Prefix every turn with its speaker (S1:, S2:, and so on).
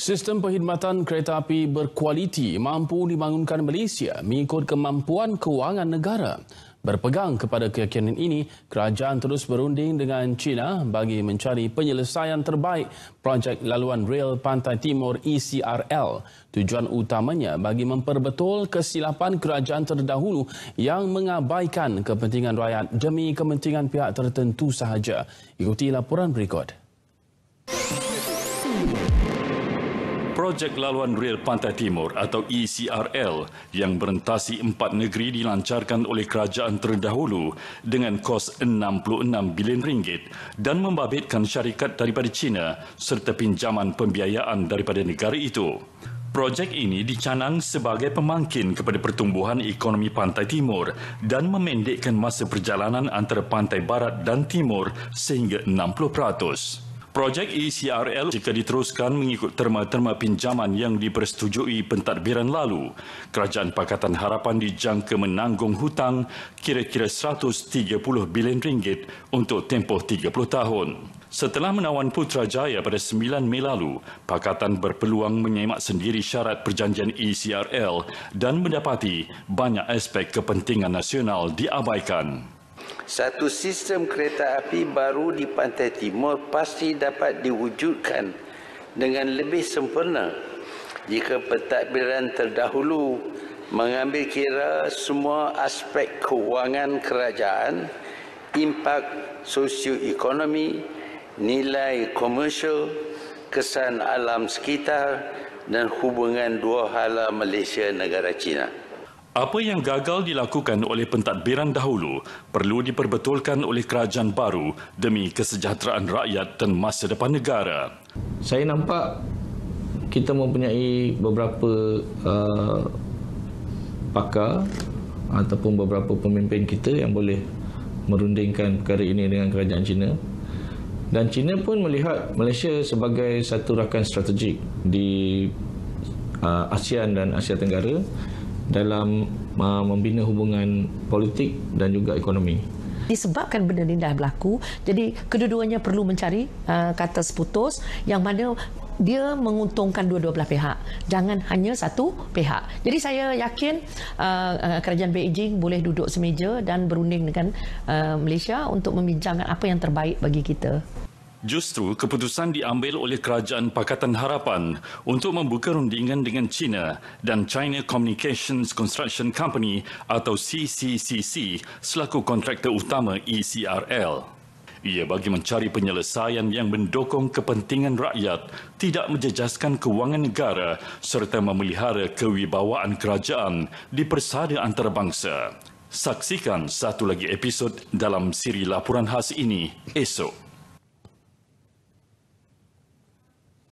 S1: Sistem perkhidmatan kereta api berkualiti mampu dibangunkan Malaysia mengikut kemampuan kewangan negara. Berpegang kepada keyakinan ini, kerajaan terus berunding dengan China bagi mencari penyelesaian terbaik projek laluan rel Pantai Timur ECRL. Tujuan utamanya bagi memperbetul kesilapan kerajaan terdahulu yang mengabaikan kepentingan rakyat demi kepentingan pihak tertentu sahaja. Ikuti laporan berikut.
S2: Projek Laluan Rel Pantai Timur atau ECRL yang berentasi empat negeri dilancarkan oleh kerajaan terdahulu dengan kos RM66 bilion ringgit dan membabitkan syarikat daripada China serta pinjaman pembiayaan daripada negara itu. Projek ini dicanang sebagai pemangkin kepada pertumbuhan ekonomi Pantai Timur dan memendekkan masa perjalanan antara Pantai Barat dan Timur sehingga 60%. Projek ECRL jika diteruskan mengikut terma-terma pinjaman yang dipersetujui pentadbiran lalu, Kerajaan Pakatan Harapan dijangka menanggung hutang kira-kira 130 bilion ringgit untuk tempoh 30 tahun. Setelah menawan Putrajaya pada 9 Mei lalu, pakatan berpeluang menyemak sendiri syarat perjanjian ECRL dan mendapati banyak aspek kepentingan nasional diabaikan
S3: satu sistem kereta api baru di Pantai Timur pasti dapat diwujudkan dengan lebih sempurna jika pentadbiran terdahulu mengambil kira semua aspek kewangan kerajaan, impak sosioekonomi, nilai komersial, kesan alam sekitar dan hubungan dua hala Malaysia negara China.
S2: Apa yang gagal dilakukan oleh pentadbiran dahulu perlu diperbetulkan oleh kerajaan baru demi kesejahteraan rakyat dan masa depan negara.
S4: Saya nampak kita mempunyai beberapa uh, pakar ataupun beberapa pemimpin kita yang boleh merundingkan perkara ini dengan kerajaan China. Dan China pun melihat Malaysia sebagai satu rakan strategik di uh, ASEAN dan Asia Tenggara dalam uh, membina hubungan politik dan juga ekonomi.
S5: Disebabkan benda ini dah berlaku, jadi kedua-duanya perlu mencari uh, kata seputus yang mana dia menguntungkan dua-dua belah pihak. Jangan hanya satu pihak. Jadi saya yakin uh, uh, kerajaan Beijing boleh duduk semeja dan berunding dengan uh, Malaysia untuk membincangkan apa yang terbaik bagi kita.
S2: Justru keputusan diambil oleh Kerajaan Pakatan Harapan untuk membuka rundingan dengan China dan China Communications Construction Company atau CCCC selaku kontraktor utama ECRL. Ia bagi mencari penyelesaian yang mendukung kepentingan rakyat, tidak menjejaskan kewangan negara serta memelihara kewibawaan kerajaan di persada antarabangsa. Saksikan satu lagi episod dalam siri laporan khas ini esok.